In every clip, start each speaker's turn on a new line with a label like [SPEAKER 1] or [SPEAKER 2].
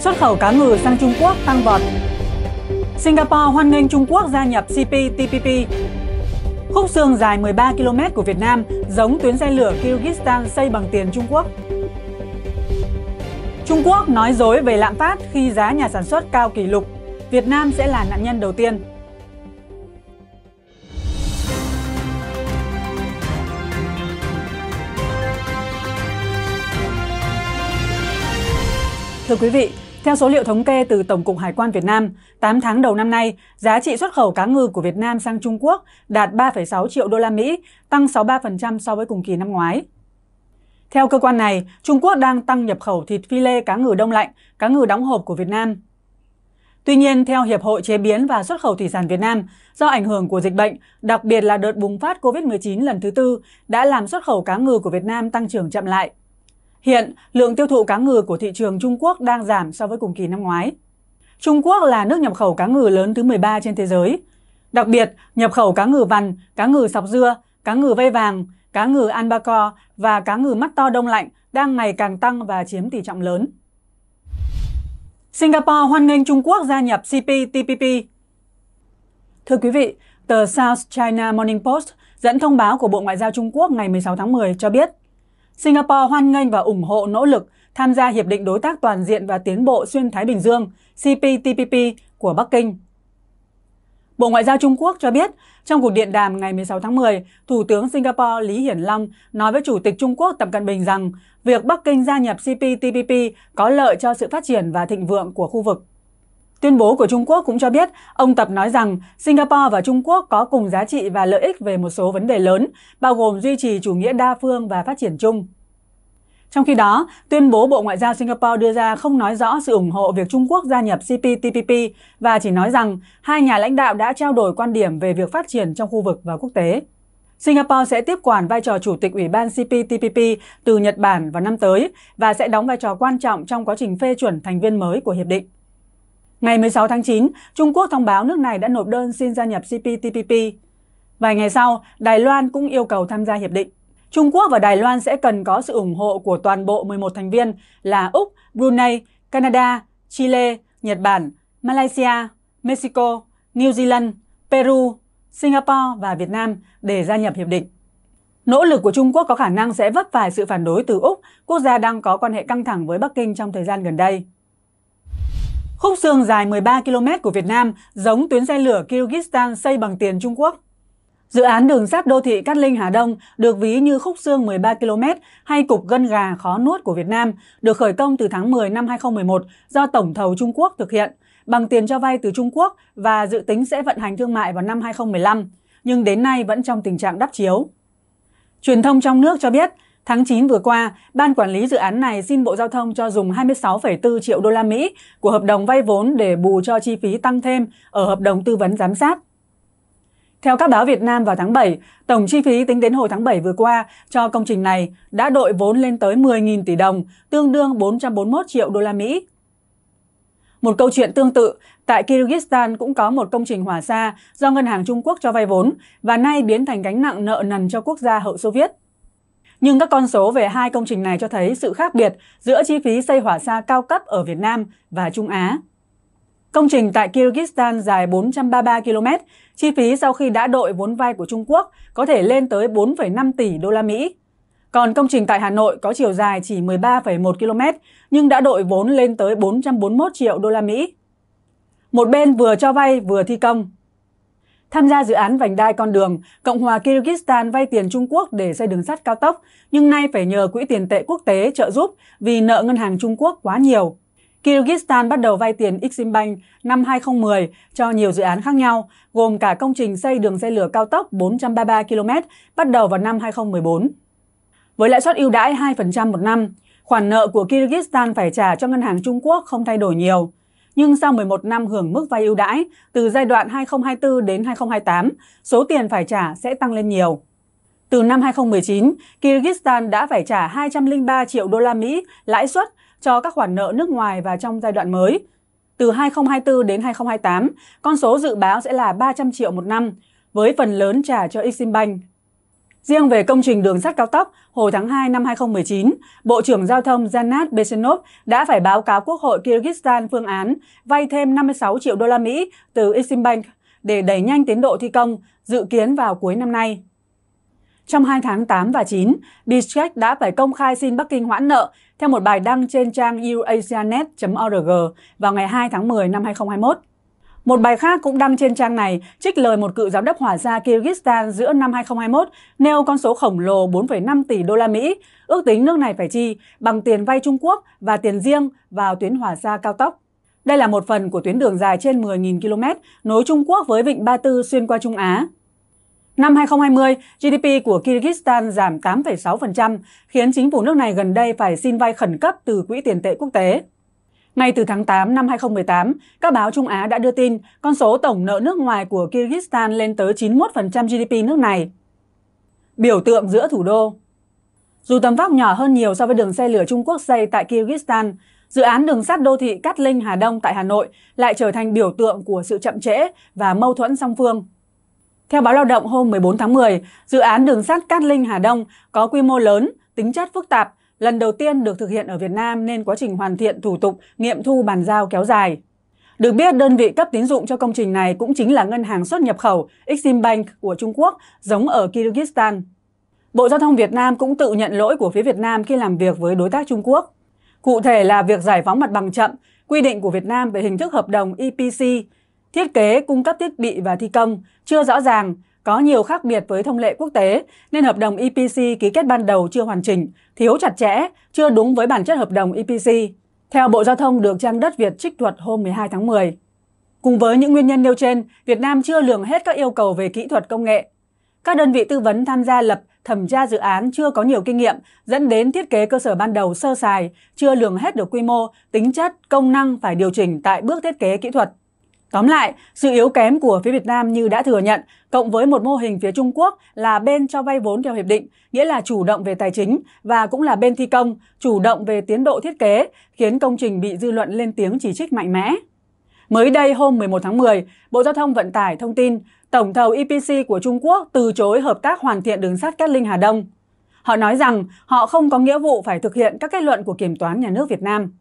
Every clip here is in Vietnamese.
[SPEAKER 1] Xuất khẩu cá ngừ sang Trung Quốc tăng vọt. Singapore hoan nghênh Trung Quốc gia nhập CPTPP. Khúc xương dài 13 km của Việt Nam giống tuyến xe lửa Kyrgyzstan xây bằng tiền Trung Quốc. Trung Quốc nói dối về lạm phát khi giá nhà sản xuất cao kỷ lục. Việt Nam sẽ là nạn nhân đầu tiên. Thưa quý vị, theo số liệu thống kê từ Tổng cục Hải quan Việt Nam, 8 tháng đầu năm nay, giá trị xuất khẩu cá ngừ của Việt Nam sang Trung Quốc đạt 3,6 triệu đô la Mỹ, tăng 63% so với cùng kỳ năm ngoái. Theo cơ quan này, Trung Quốc đang tăng nhập khẩu thịt phi lê cá ngừ đông lạnh, cá ngừ đóng hộp của Việt Nam. Tuy nhiên, theo Hiệp hội Chế biến và Xuất khẩu Thủy sản Việt Nam, do ảnh hưởng của dịch bệnh, đặc biệt là đợt bùng phát COVID-19 lần thứ tư, đã làm xuất khẩu cá ngừ của Việt Nam tăng trưởng chậm lại. Hiện, lượng tiêu thụ cá ngừ của thị trường Trung Quốc đang giảm so với cùng kỳ năm ngoái. Trung Quốc là nước nhập khẩu cá ngừ lớn thứ 13 trên thế giới. Đặc biệt, nhập khẩu cá ngừ vằn, cá ngừ sọc dưa, cá ngừ vây vàng, cá ngừ albacore và cá ngừ mắt to đông lạnh đang ngày càng tăng và chiếm tỷ trọng lớn. Singapore hoan nghênh Trung Quốc gia nhập CPTPP. Thưa quý vị, tờ South China Morning Post dẫn thông báo của Bộ Ngoại giao Trung Quốc ngày 16 tháng 10 cho biết – Singapore hoan nghênh và ủng hộ nỗ lực tham gia Hiệp định Đối tác Toàn diện và Tiến bộ Xuyên Thái Bình Dương CPTPP của Bắc Kinh. Bộ Ngoại giao Trung Quốc cho biết, trong cuộc điện đàm ngày 16 tháng 10, Thủ tướng Singapore Lý Hiển Long nói với Chủ tịch Trung Quốc Tập Cận Bình rằng việc Bắc Kinh gia nhập CPTPP có lợi cho sự phát triển và thịnh vượng của khu vực. Tuyên bố của Trung Quốc cũng cho biết, ông Tập nói rằng Singapore và Trung Quốc có cùng giá trị và lợi ích về một số vấn đề lớn, bao gồm duy trì chủ nghĩa đa phương và phát triển chung. Trong khi đó, tuyên bố Bộ Ngoại giao Singapore đưa ra không nói rõ sự ủng hộ việc Trung Quốc gia nhập CPTPP và chỉ nói rằng hai nhà lãnh đạo đã trao đổi quan điểm về việc phát triển trong khu vực và quốc tế. Singapore sẽ tiếp quản vai trò chủ tịch Ủy ban CPTPP từ Nhật Bản vào năm tới và sẽ đóng vai trò quan trọng trong quá trình phê chuẩn thành viên mới của hiệp định. Ngày 16 tháng 9, Trung Quốc thông báo nước này đã nộp đơn xin gia nhập CPTPP. Vài ngày sau, Đài Loan cũng yêu cầu tham gia hiệp định. Trung Quốc và Đài Loan sẽ cần có sự ủng hộ của toàn bộ 11 thành viên là Úc, Brunei, Canada, Chile, Nhật Bản, Malaysia, Mexico, New Zealand, Peru, Singapore và Việt Nam để gia nhập hiệp định. Nỗ lực của Trung Quốc có khả năng sẽ vấp phải sự phản đối từ Úc, quốc gia đang có quan hệ căng thẳng với Bắc Kinh trong thời gian gần đây. Khúc sườn dài 13 km của Việt Nam giống tuyến xe lửa Kyrgyzstan xây bằng tiền Trung Quốc. Dự án đường sắt đô thị Cát Linh Hà Đông được ví như khúc xương 13 km hay cục gân gà khó nuốt của Việt Nam, được khởi công từ tháng 10 năm 2011 do tổng thầu Trung Quốc thực hiện bằng tiền cho vay từ Trung Quốc và dự tính sẽ vận hành thương mại vào năm 2015, nhưng đến nay vẫn trong tình trạng đắp chiếu. Truyền thông trong nước cho biết, Tháng 9 vừa qua, Ban Quản lý dự án này xin Bộ Giao thông cho dùng 26,4 triệu đô la Mỹ của hợp đồng vay vốn để bù cho chi phí tăng thêm ở hợp đồng tư vấn giám sát. Theo các báo Việt Nam vào tháng 7, tổng chi phí tính đến hồi tháng 7 vừa qua cho công trình này đã đội vốn lên tới 10.000 tỷ đồng, tương đương 441 triệu đô la Mỹ. Một câu chuyện tương tự, tại Kyrgyzstan cũng có một công trình hỏa xa do Ngân hàng Trung Quốc cho vay vốn và nay biến thành gánh nặng nợ nần cho quốc gia hậu Xô Viết. Nhưng các con số về hai công trình này cho thấy sự khác biệt giữa chi phí xây hỏa xa cao cấp ở Việt Nam và Trung Á. Công trình tại Kyrgyzstan dài 433 km, chi phí sau khi đã đội vốn vay của Trung Quốc có thể lên tới 4,5 tỷ đô la Mỹ. Còn công trình tại Hà Nội có chiều dài chỉ 13,1 km nhưng đã đội vốn lên tới 441 triệu đô la Mỹ. Một bên vừa cho vay vừa thi công, tham gia dự án vành đai con đường, Cộng hòa Kyrgyzstan vay tiền Trung Quốc để xây đường sắt cao tốc, nhưng nay phải nhờ Quỹ tiền tệ quốc tế trợ giúp vì nợ ngân hàng Trung Quốc quá nhiều. Kyrgyzstan bắt đầu vay tiền Exim năm 2010 cho nhiều dự án khác nhau, gồm cả công trình xây đường dây lửa cao tốc 433 km bắt đầu vào năm 2014. Với lãi suất ưu đãi 2% một năm, khoản nợ của Kyrgyzstan phải trả cho ngân hàng Trung Quốc không thay đổi nhiều nhưng sau 11 năm hưởng mức vay ưu đãi từ giai đoạn 2024 đến 2028, số tiền phải trả sẽ tăng lên nhiều. Từ năm 2019, Kyrgyzstan đã phải trả 203 triệu đô la Mỹ lãi suất cho các khoản nợ nước ngoài và trong giai đoạn mới. Từ 2024 đến 2028, con số dự báo sẽ là 300 triệu một năm, với phần lớn trả cho Eximbank Riêng về công trình đường sắt cao tốc, hồi tháng 2 năm 2019, Bộ trưởng Giao thông Janat Besenov đã phải báo cáo Quốc hội Kyrgyzstan phương án vay thêm 56 triệu đô la Mỹ từ Eximbank để đẩy nhanh tiến độ thi công, dự kiến vào cuối năm nay. Trong 2 tháng 8 và 9, Bishkek đã phải công khai xin Bắc Kinh hoãn nợ theo một bài đăng trên trang eurasianet.org vào ngày 2 tháng 10 năm 2021. Một bài khác cũng đăng trên trang này trích lời một cựu giám đốc hỏa gia Kyrgyzstan giữa năm 2021 nêu con số khổng lồ 4,5 tỷ đô la Mỹ, ước tính nước này phải chi bằng tiền vay Trung Quốc và tiền riêng vào tuyến hỏa gia cao tốc. Đây là một phần của tuyến đường dài trên 10.000 km nối Trung Quốc với vịnh Ba Tư xuyên qua Trung Á. Năm 2020, GDP của Kyrgyzstan giảm 8,6%, khiến chính phủ nước này gần đây phải xin vay khẩn cấp từ Quỹ tiền tệ quốc tế. Ngay từ tháng 8 năm 2018, các báo Trung Á đã đưa tin con số tổng nợ nước ngoài của Kyrgyzstan lên tới 91% GDP nước này. Biểu tượng giữa thủ đô Dù tầm vóc nhỏ hơn nhiều so với đường xe lửa Trung Quốc xây tại Kyrgyzstan, dự án đường sắt đô thị Cát Linh Hà Đông tại Hà Nội lại trở thành biểu tượng của sự chậm trễ và mâu thuẫn song phương. Theo báo Lao động hôm 14 tháng 10, dự án đường sắt Cát Linh Hà Đông có quy mô lớn, tính chất phức tạp, lần đầu tiên được thực hiện ở Việt Nam nên quá trình hoàn thiện thủ tục nghiệm thu bàn giao kéo dài. Được biết, đơn vị cấp tín dụng cho công trình này cũng chính là ngân hàng xuất nhập khẩu Eximbank của Trung Quốc, giống ở Kyrgyzstan. Bộ Giao thông Việt Nam cũng tự nhận lỗi của phía Việt Nam khi làm việc với đối tác Trung Quốc. Cụ thể là việc giải phóng mặt bằng chậm, quy định của Việt Nam về hình thức hợp đồng EPC, thiết kế, cung cấp thiết bị và thi công chưa rõ ràng, có nhiều khác biệt với thông lệ quốc tế nên hợp đồng EPC ký kết ban đầu chưa hoàn chỉnh, thiếu chặt chẽ, chưa đúng với bản chất hợp đồng EPC, theo Bộ Giao thông được trang đất Việt trích thuật hôm 12 tháng 10. Cùng với những nguyên nhân nêu trên, Việt Nam chưa lường hết các yêu cầu về kỹ thuật công nghệ. Các đơn vị tư vấn tham gia lập thẩm tra dự án chưa có nhiều kinh nghiệm, dẫn đến thiết kế cơ sở ban đầu sơ sài, chưa lường hết được quy mô, tính chất, công năng phải điều chỉnh tại bước thiết kế kỹ thuật. Tóm lại, sự yếu kém của phía Việt Nam như đã thừa nhận, cộng với một mô hình phía Trung Quốc là bên cho vay vốn theo hiệp định, nghĩa là chủ động về tài chính và cũng là bên thi công, chủ động về tiến độ thiết kế, khiến công trình bị dư luận lên tiếng chỉ trích mạnh mẽ. Mới đây hôm 11 tháng 10, Bộ Giao thông Vận tải thông tin tổng thầu EPC của Trung Quốc từ chối hợp tác hoàn thiện đường sắt Cát Linh Hà Đông. Họ nói rằng họ không có nghĩa vụ phải thực hiện các kết luận của Kiểm toán Nhà nước Việt Nam.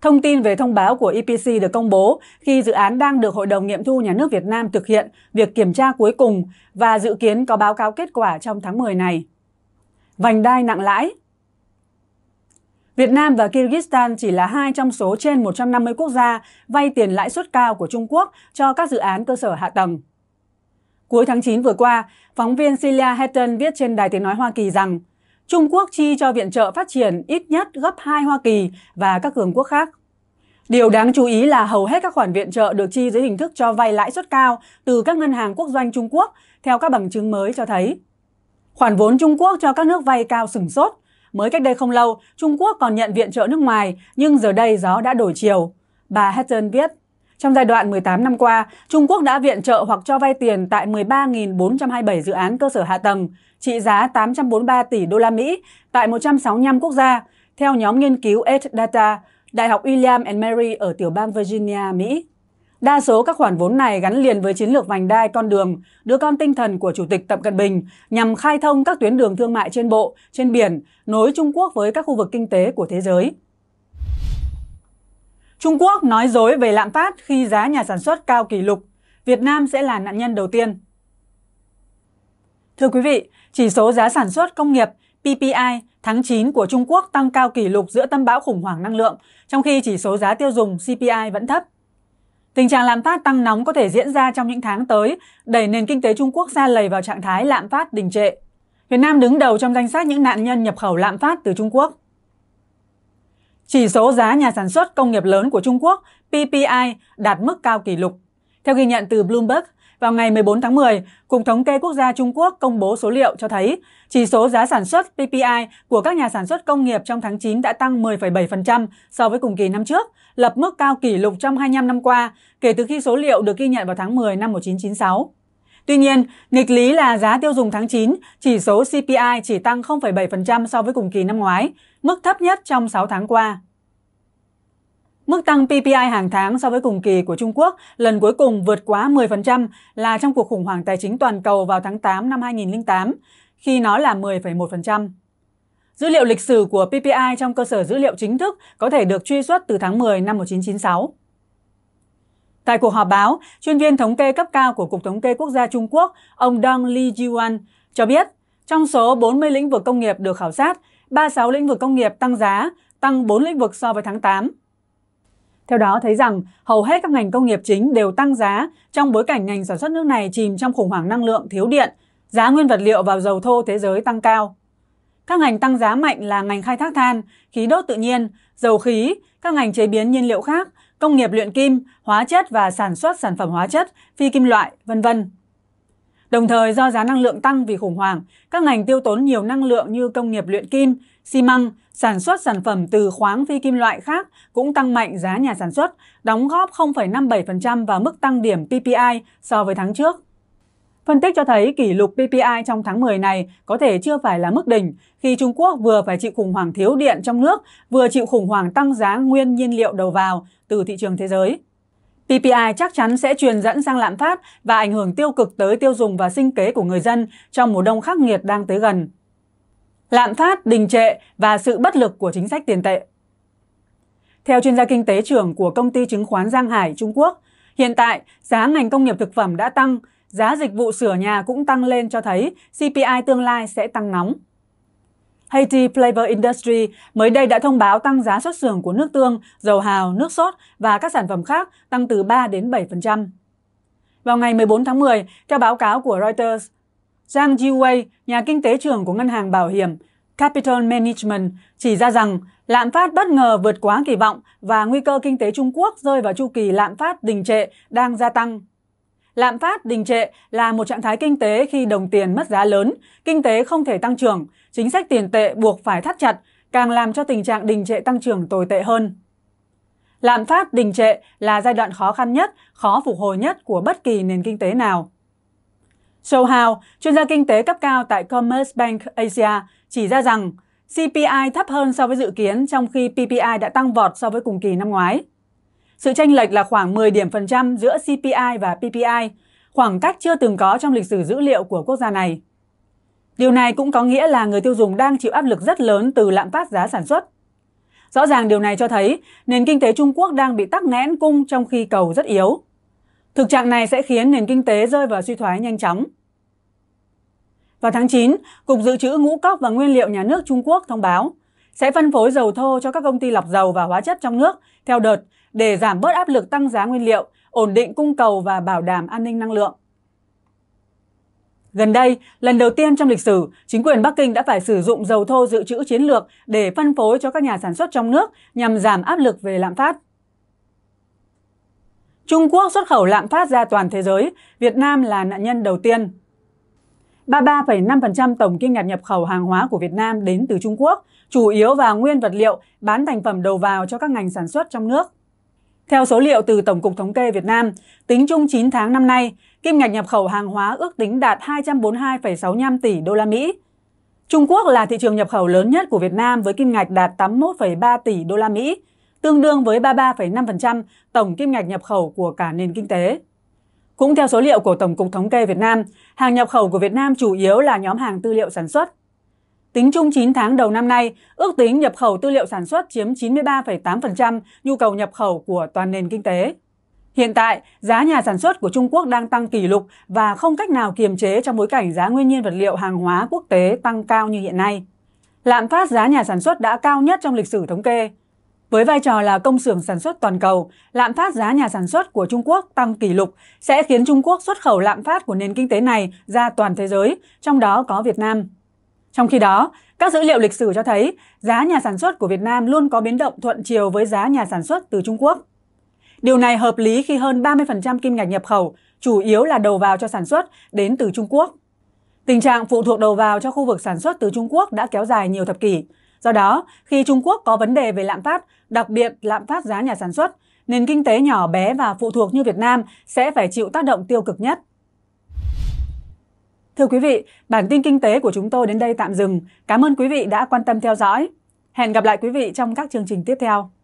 [SPEAKER 1] Thông tin về thông báo của EPC được công bố khi dự án đang được Hội đồng nghiệm thu nhà nước Việt Nam thực hiện việc kiểm tra cuối cùng và dự kiến có báo cáo kết quả trong tháng 10 này. Vành đai nặng lãi Việt Nam và Kyrgyzstan chỉ là hai trong số trên 150 quốc gia vay tiền lãi suất cao của Trung Quốc cho các dự án cơ sở hạ tầng. Cuối tháng 9 vừa qua, phóng viên Celia Hatton viết trên Đài Tiếng Nói Hoa Kỳ rằng Trung Quốc chi cho viện trợ phát triển ít nhất gấp 2 Hoa Kỳ và các cường quốc khác. Điều đáng chú ý là hầu hết các khoản viện trợ được chi dưới hình thức cho vay lãi suất cao từ các ngân hàng quốc doanh Trung Quốc, theo các bằng chứng mới cho thấy. Khoản vốn Trung Quốc cho các nước vay cao sừng sốt. Mới cách đây không lâu, Trung Quốc còn nhận viện trợ nước ngoài, nhưng giờ đây gió đã đổi chiều. Bà Hatton viết, trong giai đoạn 18 năm qua, Trung Quốc đã viện trợ hoặc cho vay tiền tại 13.427 dự án cơ sở hạ tầng, trị giá 843 tỷ đô la Mỹ tại 165 quốc gia, theo nhóm nghiên cứu Edge Data, Đại học William and Mary ở tiểu bang Virginia, Mỹ. Đa số các khoản vốn này gắn liền với chiến lược vành đai con đường, đứa con tinh thần của Chủ tịch Tập Cận Bình nhằm khai thông các tuyến đường thương mại trên bộ, trên biển, nối Trung Quốc với các khu vực kinh tế của thế giới. Trung Quốc nói dối về lạm phát khi giá nhà sản xuất cao kỷ lục. Việt Nam sẽ là nạn nhân đầu tiên. Thưa quý vị, chỉ số giá sản xuất công nghiệp PPI tháng 9 của Trung Quốc tăng cao kỷ lục giữa tâm bão khủng hoảng năng lượng, trong khi chỉ số giá tiêu dùng CPI vẫn thấp. Tình trạng lạm phát tăng nóng có thể diễn ra trong những tháng tới, đẩy nền kinh tế Trung Quốc ra lầy vào trạng thái lạm phát đình trệ. Việt Nam đứng đầu trong danh sách những nạn nhân nhập khẩu lạm phát từ Trung Quốc. Chỉ số giá nhà sản xuất công nghiệp lớn của Trung Quốc PPI đạt mức cao kỷ lục. Theo ghi nhận từ Bloomberg, vào ngày 14 tháng 10, Cục Thống kê Quốc gia Trung Quốc công bố số liệu cho thấy chỉ số giá sản xuất PPI của các nhà sản xuất công nghiệp trong tháng 9 đã tăng 10,7% so với cùng kỳ năm trước, lập mức cao kỷ lục trong 25 năm qua kể từ khi số liệu được ghi nhận vào tháng 10 năm 1996. Tuy nhiên, nghịch lý là giá tiêu dùng tháng 9, chỉ số CPI chỉ tăng 0,7% so với cùng kỳ năm ngoái, mức thấp nhất trong 6 tháng qua. Mức tăng PPI hàng tháng so với cùng kỳ của Trung Quốc lần cuối cùng vượt quá 10% là trong cuộc khủng hoảng tài chính toàn cầu vào tháng 8 năm 2008, khi nó là 10,1%. Dữ liệu lịch sử của PPI trong cơ sở dữ liệu chính thức có thể được truy xuất từ tháng 10 năm 1996. Tại cuộc họp báo, chuyên viên thống kê cấp cao của Cục Thống kê Quốc gia Trung Quốc, ông Dong Li Jiwan, cho biết trong số 40 lĩnh vực công nghiệp được khảo sát 36 lĩnh vực công nghiệp tăng giá, tăng 4 lĩnh vực so với tháng 8. Theo đó thấy rằng, hầu hết các ngành công nghiệp chính đều tăng giá trong bối cảnh ngành sản xuất nước này chìm trong khủng hoảng năng lượng thiếu điện, giá nguyên vật liệu và dầu thô thế giới tăng cao. Các ngành tăng giá mạnh là ngành khai thác than, khí đốt tự nhiên, dầu khí, các ngành chế biến nhiên liệu khác, công nghiệp luyện kim, hóa chất và sản xuất sản phẩm hóa chất, phi kim loại, vân vân. Đồng thời do giá năng lượng tăng vì khủng hoảng, các ngành tiêu tốn nhiều năng lượng như công nghiệp luyện kim, xi măng, sản xuất sản phẩm từ khoáng phi kim loại khác cũng tăng mạnh giá nhà sản xuất, đóng góp 0,57% vào mức tăng điểm PPI so với tháng trước. Phân tích cho thấy kỷ lục PPI trong tháng 10 này có thể chưa phải là mức đỉnh khi Trung Quốc vừa phải chịu khủng hoảng thiếu điện trong nước, vừa chịu khủng hoảng tăng giá nguyên nhiên liệu đầu vào từ thị trường thế giới. PPI chắc chắn sẽ truyền dẫn sang lạm phát và ảnh hưởng tiêu cực tới tiêu dùng và sinh kế của người dân trong mùa đông khắc nghiệt đang tới gần. Lạm phát, đình trệ và sự bất lực của chính sách tiền tệ. Theo chuyên gia kinh tế trưởng của công ty chứng khoán Giang Hải Trung Quốc, hiện tại giá ngành công nghiệp thực phẩm đã tăng, giá dịch vụ sửa nhà cũng tăng lên cho thấy CPI tương lai sẽ tăng nóng. Haiti Flavor Industry mới đây đã thông báo tăng giá xuất xưởng của nước tương, dầu hào, nước sốt và các sản phẩm khác tăng từ 3 đến 7%. Vào ngày 14 tháng 10, theo báo cáo của Reuters, Zhang Jiwei, nhà kinh tế trưởng của ngân hàng bảo hiểm Capital Management, chỉ ra rằng lạm phát bất ngờ vượt quá kỳ vọng và nguy cơ kinh tế Trung Quốc rơi vào chu kỳ lạm phát đình trệ đang gia tăng. Lạm phát đình trệ là một trạng thái kinh tế khi đồng tiền mất giá lớn, kinh tế không thể tăng trưởng, chính sách tiền tệ buộc phải thắt chặt, càng làm cho tình trạng đình trệ tăng trưởng tồi tệ hơn. Lạm phát đình trệ là giai đoạn khó khăn nhất, khó phục hồi nhất của bất kỳ nền kinh tế nào. Show Hao, chuyên gia kinh tế cấp cao tại Commerce Bank Asia, chỉ ra rằng CPI thấp hơn so với dự kiến trong khi PPI đã tăng vọt so với cùng kỳ năm ngoái. Sự tranh lệch là khoảng 10 điểm phần trăm giữa CPI và PPI, khoảng cách chưa từng có trong lịch sử dữ liệu của quốc gia này. Điều này cũng có nghĩa là người tiêu dùng đang chịu áp lực rất lớn từ lạm phát giá sản xuất. Rõ ràng điều này cho thấy nền kinh tế Trung Quốc đang bị tắc nghẽn cung trong khi cầu rất yếu. Thực trạng này sẽ khiến nền kinh tế rơi vào suy thoái nhanh chóng. Vào tháng 9, Cục Dự trữ Ngũ cốc và Nguyên liệu Nhà nước Trung Quốc thông báo sẽ phân phối dầu thô cho các công ty lọc dầu và hóa chất trong nước theo đợt để giảm bớt áp lực tăng giá nguyên liệu, ổn định cung cầu và bảo đảm an ninh năng lượng. Gần đây, lần đầu tiên trong lịch sử, chính quyền Bắc Kinh đã phải sử dụng dầu thô dự trữ chiến lược để phân phối cho các nhà sản xuất trong nước nhằm giảm áp lực về lạm phát. Trung Quốc xuất khẩu lạm phát ra toàn thế giới, Việt Nam là nạn nhân đầu tiên. 33,5% tổng kim ngạch nhập khẩu hàng hóa của Việt Nam đến từ Trung Quốc, chủ yếu vào nguyên vật liệu, bán thành phẩm đầu vào cho các ngành sản xuất trong nước. Theo số liệu từ Tổng cục Thống kê Việt Nam, tính chung 9 tháng năm nay, kim ngạch nhập khẩu hàng hóa ước tính đạt 245,65 tỷ đô la Mỹ. Trung Quốc là thị trường nhập khẩu lớn nhất của Việt Nam với kim ngạch đạt 81,3 tỷ đô la Mỹ, tương đương với 33,5% tổng kim ngạch nhập khẩu của cả nền kinh tế. Cũng theo số liệu của Tổng cục Thống kê Việt Nam, hàng nhập khẩu của Việt Nam chủ yếu là nhóm hàng tư liệu sản xuất, Tính chung 9 tháng đầu năm nay, ước tính nhập khẩu tư liệu sản xuất chiếm 93,8% nhu cầu nhập khẩu của toàn nền kinh tế. Hiện tại, giá nhà sản xuất của Trung Quốc đang tăng kỷ lục và không cách nào kiềm chế trong bối cảnh giá nguyên nhiên vật liệu hàng hóa quốc tế tăng cao như hiện nay. Lạm phát giá nhà sản xuất đã cao nhất trong lịch sử thống kê. Với vai trò là công xưởng sản xuất toàn cầu, lạm phát giá nhà sản xuất của Trung Quốc tăng kỷ lục sẽ khiến Trung Quốc xuất khẩu lạm phát của nền kinh tế này ra toàn thế giới, trong đó có Việt Nam. Trong khi đó, các dữ liệu lịch sử cho thấy giá nhà sản xuất của Việt Nam luôn có biến động thuận chiều với giá nhà sản xuất từ Trung Quốc. Điều này hợp lý khi hơn 30% kim ngạch nhập khẩu chủ yếu là đầu vào cho sản xuất đến từ Trung Quốc. Tình trạng phụ thuộc đầu vào cho khu vực sản xuất từ Trung Quốc đã kéo dài nhiều thập kỷ. Do đó, khi Trung Quốc có vấn đề về lạm phát, đặc biệt lạm phát giá nhà sản xuất, nền kinh tế nhỏ bé và phụ thuộc như Việt Nam sẽ phải chịu tác động tiêu cực nhất. Thưa quý vị, bản tin kinh tế của chúng tôi đến đây tạm dừng. Cảm ơn quý vị đã quan tâm theo dõi. Hẹn gặp lại quý vị trong các chương trình tiếp theo.